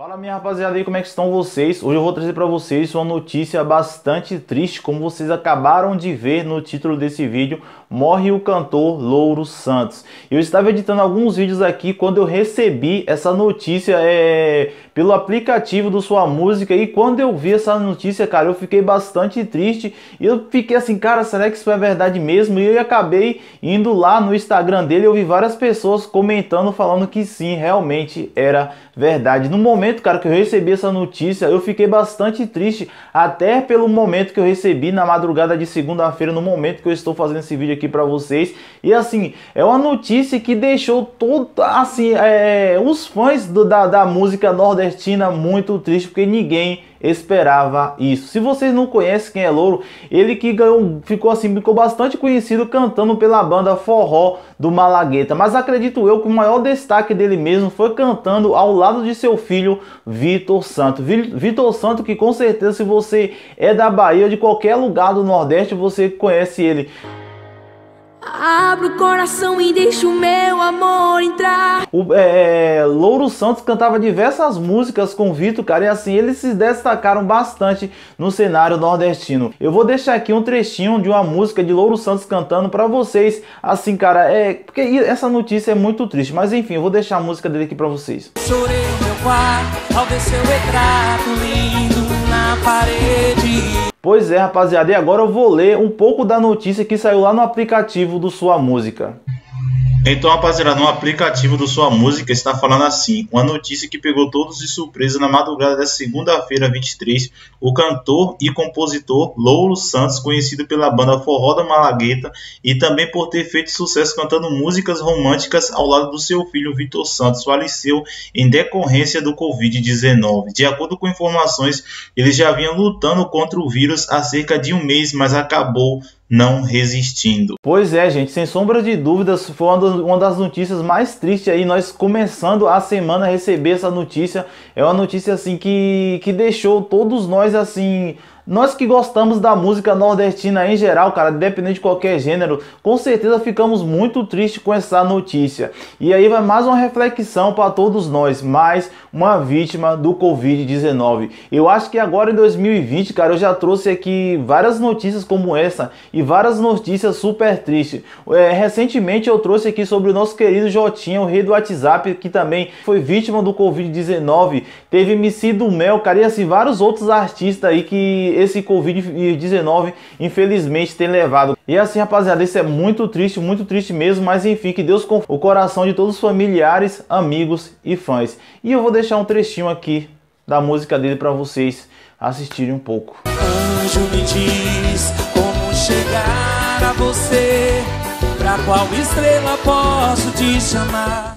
Fala minha rapaziada aí, como é que estão vocês? Hoje eu vou trazer para vocês uma notícia bastante triste, como vocês acabaram de ver no título desse vídeo, morre o cantor Louro Santos. Eu estava editando alguns vídeos aqui quando eu recebi essa notícia é, pelo aplicativo do Sua Música e quando eu vi essa notícia, cara, eu fiquei bastante triste e eu fiquei assim, cara, será que isso é verdade mesmo? E eu acabei indo lá no Instagram dele, eu vi várias pessoas comentando, falando que sim, realmente era verdade. No momento momento, cara, que eu recebi essa notícia, eu fiquei bastante triste, até pelo momento que eu recebi na madrugada de segunda-feira, no momento que eu estou fazendo esse vídeo aqui para vocês. E assim, é uma notícia que deixou todo, assim, é, os fãs do, da, da música nordestina muito triste, porque ninguém esperava isso. Se vocês não conhecem quem é Louro, ele que ganhou, ficou assim, ficou bastante conhecido cantando pela banda Forró do Malagueta, mas acredito eu que o maior destaque dele mesmo foi cantando ao lado de seu filho Vitor Santo. Vitor Santo que com certeza se você é da Bahia ou de qualquer lugar do Nordeste, você conhece ele. Abro o coração e deixo o meu amor entrar o é, é, Louro Santos cantava diversas músicas com Vitor, cara, e assim eles se destacaram bastante no cenário nordestino. Eu vou deixar aqui um trechinho de uma música de Louro Santos cantando para vocês, assim, cara, é porque essa notícia é muito triste, mas enfim, eu vou deixar a música dele aqui para vocês. Pois é, rapaziada, e agora eu vou ler um pouco da notícia que saiu lá no aplicativo do Sua Música. Então, rapaziada, no aplicativo do Sua Música está falando assim: uma notícia que pegou todos de surpresa na madrugada da segunda-feira 23. O cantor e compositor Louro Santos, conhecido pela banda Forró da Malagueta e também por ter feito sucesso cantando músicas românticas ao lado do seu filho Vitor Santos, faleceu em decorrência do Covid-19. De acordo com informações, ele já vinha lutando contra o vírus há cerca de um mês, mas acabou não resistindo. Pois é, gente, sem sombra de dúvidas, foi uma das notícias mais tristes aí. Nós começando a semana a receber essa notícia. É uma notícia assim que, que deixou todos nós assim nós que gostamos da música nordestina em geral, cara, independente de qualquer gênero, com certeza ficamos muito tristes com essa notícia. E aí vai mais uma reflexão para todos nós, mais uma vítima do Covid-19. Eu acho que agora em 2020, cara, eu já trouxe aqui várias notícias como essa e várias notícias super tristes. É, recentemente eu trouxe aqui sobre o nosso querido Jotinha, o rei do WhatsApp, que também foi vítima do Covid-19. Teve MC do Mel, cara, e assim, vários outros artistas aí que esse Covid-19 infelizmente tem levado. E assim, rapaziada, isso é muito triste, muito triste mesmo, mas enfim, que Deus conforte o coração de todos os familiares, amigos e fãs. E eu vou deixar um trechinho aqui da música dele para vocês assistirem um pouco. Anjo me diz como chegar a você, pra qual estrela posso te chamar?